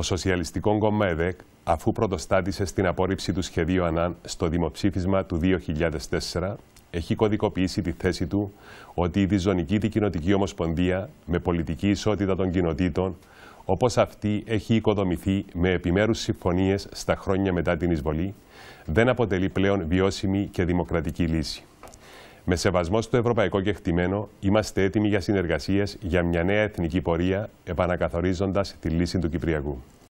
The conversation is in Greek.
Το Σοσιαλιστικό ΕΔΕΚ, αφού πρωτοστάτησε στην απόρριψη του σχεδίου ΑΝΑΝ στο δημοψήφισμα του 2004, έχει κωδικοποιήσει τη θέση του ότι η διζωνική δικοινοτική ομοσπονδία με πολιτική ισότητα των κοινοτήτων, όπως αυτή έχει οικοδομηθεί με επιμέρους συμφωνίες στα χρόνια μετά την εισβολή, δεν αποτελεί πλέον βιώσιμη και δημοκρατική λύση. Με σεβασμό στο ευρωπαϊκό κεκτημένο, είμαστε έτοιμοι για συνεργασίες για μια νέα εθνική πορεία, επανακαθορίζοντας τη λύση του Κυπριακού.